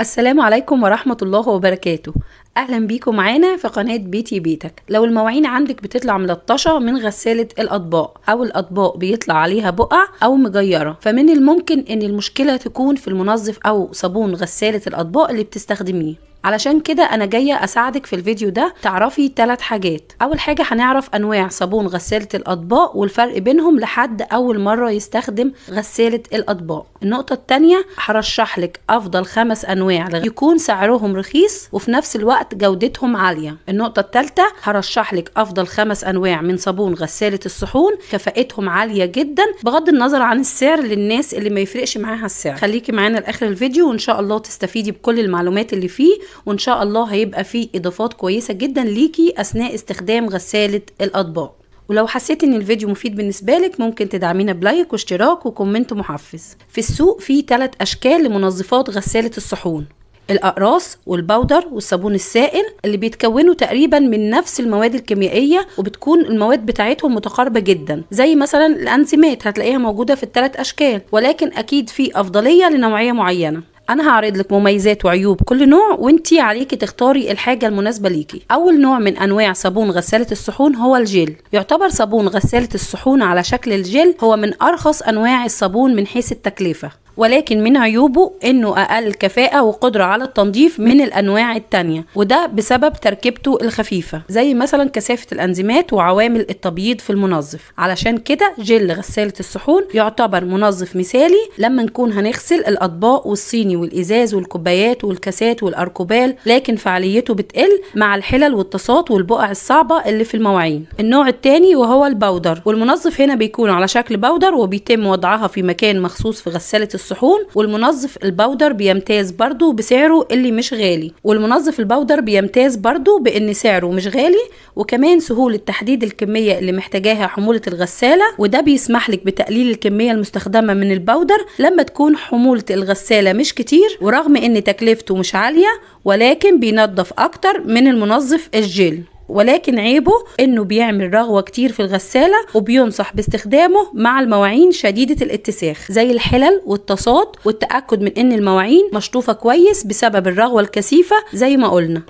السلام عليكم ورحمة الله وبركاته أهلا بيكم معانا في قناة بيتي بيتك لو المواعين عندك بتطلع ملطشة من غسالة الأطباق أو الأطباق بيطلع عليها بقع أو مجيرة فمن الممكن أن المشكلة تكون في المنظف أو صابون غسالة الأطباق اللي بتستخدميه علشان كده انا جايه اساعدك في الفيديو ده تعرفي ثلاث حاجات اول حاجه هنعرف انواع صابون غساله الاطباق والفرق بينهم لحد اول مره يستخدم غساله الاطباق النقطه الثانيه هرشح لك افضل خمس انواع يكون سعرهم رخيص وفي نفس الوقت جودتهم عاليه النقطه الثالثه هرشح لك افضل خمس انواع من صابون غساله الصحون كفاءتهم عاليه جدا بغض النظر عن السعر للناس اللي ما يفرقش معاها السعر خليكي معانا لاخر الفيديو وان شاء الله تستفيدي بكل المعلومات اللي فيه وان شاء الله هيبقى فيه اضافات كويسه جدا ليكي اثناء استخدام غساله الاطباق ولو حسيت ان الفيديو مفيد بالنسبه لك ممكن تدعمينا بلايك واشتراك وكومنت محفز في السوق في ثلاث اشكال لمنظفات غساله الصحون الاقراص والباودر والصابون السائل اللي بيتكونوا تقريبا من نفس المواد الكيميائيه وبتكون المواد بتاعتهم متقاربه جدا زي مثلا الانزيمات هتلاقيها موجوده في الثلاث اشكال ولكن اكيد في افضليه لنوعيه معينه انا هعرض لك مميزات وعيوب كل نوع وانتي عليكي تختاري الحاجه المناسبه ليكي اول نوع من انواع صابون غساله الصحون هو الجيل يعتبر صابون غساله الصحون على شكل الجيل هو من ارخص انواع الصابون من حيث التكلفه ولكن من عيوبه انه اقل كفاءه وقدره على التنظيف من الانواع التانية وده بسبب تركيبته الخفيفه زي مثلا كثافه الانزيمات وعوامل التبييض في المنظف علشان كده جل غساله الصحون يعتبر منظف مثالي لما نكون هنغسل الاطباق والصيني والازاز والكوبايات والكاسات والاركوبال لكن فعاليته بتقل مع الحلل والطاسات والبقع الصعبه اللي في المواعين النوع التاني وهو الباودر والمنظف هنا بيكون على شكل باودر وبيتم وضعها في مكان مخصوص في غساله الصحون الصحون والمنظف البودر بيمتاز برضو بسعره اللي مش غالي والمنظف البودر بيمتاز برضو بان سعره مش غالي وكمان سهولة تحديد الكمية اللي محتاجاها حمولة الغسالة وده بيسمح لك بتقليل الكمية المستخدمة من البودر لما تكون حمولة الغسالة مش كتير ورغم ان تكلفته مش عالية ولكن بينظف اكتر من المنظف الجيل ولكن عيبه انه بيعمل رغوه كتير في الغساله وبينصح باستخدامه مع المواعين شديده الاتساخ زي الحلل والطاسات والتاكد من ان المواعين مشطوفه كويس بسبب الرغوه الكثيفه زي ما قلنا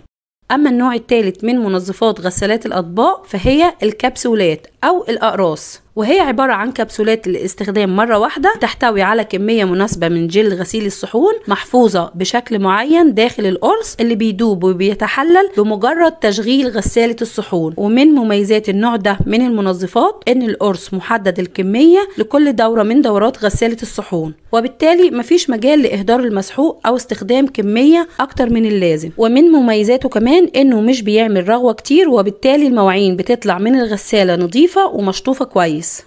اما النوع الثالث من منظفات غسالات الاطباق فهي الكبسولات أو الأقراص وهي عبارة عن كبسولات للاستخدام مرة واحدة تحتوي على كمية مناسبة من جل غسيل الصحون محفوظة بشكل معين داخل القرص اللي بيدوب وبيتحلل بمجرد تشغيل غسالة الصحون ومن مميزات النوع ده من المنظفات إن القرص محدد الكمية لكل دورة من دورات غسالة الصحون وبالتالي مفيش مجال لإهدار المسحوق أو استخدام كمية أكتر من اللازم ومن مميزاته كمان إنه مش بيعمل رغوة كتير وبالتالي المواعين بتطلع من الغسالة نظيفة نظيفة ومشطوفة كويس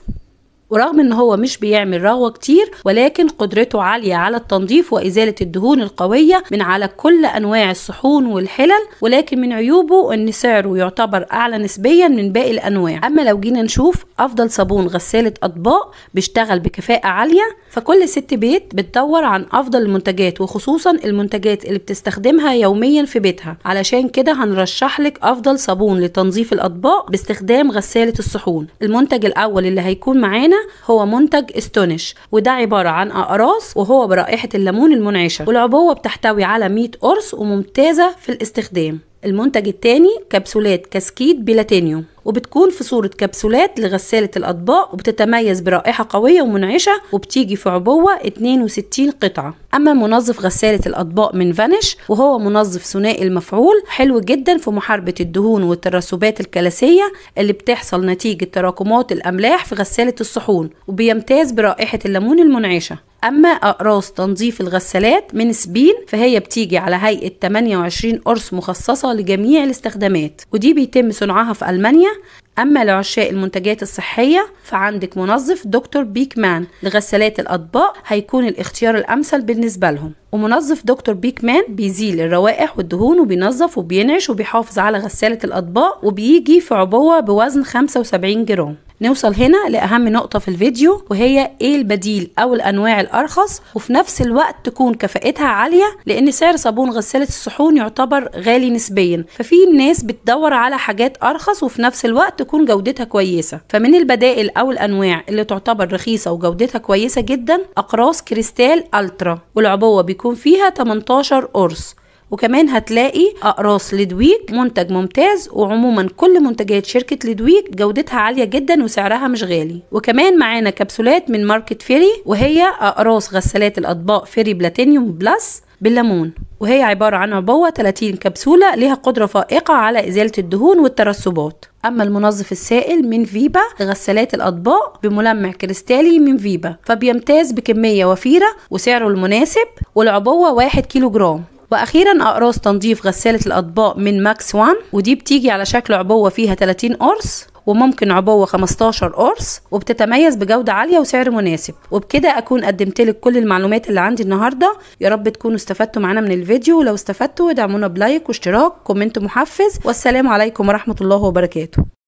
ورغم ان هو مش بيعمل رغوه كتير ولكن قدرته عاليه على التنظيف وازاله الدهون القويه من على كل انواع الصحون والحلل ولكن من عيوبه ان سعره يعتبر اعلى نسبيا من باقي الانواع اما لو جينا نشوف افضل صابون غساله اطباق بيشتغل بكفاءه عاليه فكل ست بيت بتدور عن افضل المنتجات وخصوصا المنتجات اللي بتستخدمها يوميا في بيتها علشان كده هنرشح لك افضل صابون لتنظيف الاطباق باستخدام غساله الصحون المنتج الاول اللي هيكون معانا هو منتج استونش وده عبارة عن أقراص وهو برائحة الليمون المنعشة والعبوة بتحتوي على 100 قرص وممتازة في الاستخدام المنتج الثاني كبسولات كاسكيد بلاتينيوم وبتكون في صورة كبسولات لغسالة الأطباق وبتتميز برائحة قوية ومنعشة وبتيجي في عبوة 62 قطعة أما منظف غسالة الأطباق من فانش وهو منظف ثنائي المفعول حلو جدا في محاربة الدهون والترسبات الكلاسية اللي بتحصل نتيجة تراكمات الأملاح في غسالة الصحون وبيمتاز برائحة الليمون المنعشة اما اقراص تنظيف الغسالات من سبين فهي بتيجي على هيئه 28 قرص مخصصه لجميع الاستخدامات ودي بيتم صنعها في المانيا أما لعشاق المنتجات الصحية فعندك منظف دكتور بيكمان لغسالات الأطباق هيكون الاختيار الأمثل بالنسبة لهم ومنظف دكتور بيكمان بيزيل الروائح والدهون وبينظف وبينعش وبيحافظ على غسالة الأطباق وبيجي في عبوة بوزن 75 جرام نوصل هنا لأهم نقطة في الفيديو وهي إيه البديل أو الأنواع الأرخص وفي نفس الوقت تكون كفائتها عالية لأن سعر صابون غسالة الصحون يعتبر غالي نسبيا ففي ناس بتدور على حاجات أرخص وفي نفس الوقت تكون جودتها كويسة فمن البدائل أو الأنواع اللي تعتبر رخيصة وجودتها كويسة جدا أقراص كريستال ألترا والعبوة بيكون فيها 18 قرص وكمان هتلاقي اقراص لدويج منتج ممتاز وعموما كل منتجات شركه لدويج جودتها عاليه جدا وسعرها مش غالي وكمان معانا كبسولات من ماركت فيري وهي اقراص غسالات الاطباق فيري بلاتينيوم بلس بالليمون وهي عبارة عن عبوة 30 كبسولة ليها قدرة فائقة على إزالة الدهون والترسبات أما المنظف السائل من فيبا غسالات الأطباق بملمع كريستالي من فيبا فبيمتاز بكمية وفيرة وسعره المناسب والعبوة 1 كيلو جرام واخيرا اقراص تنظيف غسالة الاطباق من ماكس وان ودي بتيجي على شكل عبوة فيها 30 قرص وممكن عبوة 15 قرص وبتتميز بجودة عالية وسعر مناسب وبكده أكون قدمت لك كل المعلومات اللي عندي النهاردة يا رب تكونوا استفدتوا معانا من الفيديو ولو استفدتوا ادعمونا بلايك واشتراك كومنت محفز والسلام عليكم ورحمة الله وبركاته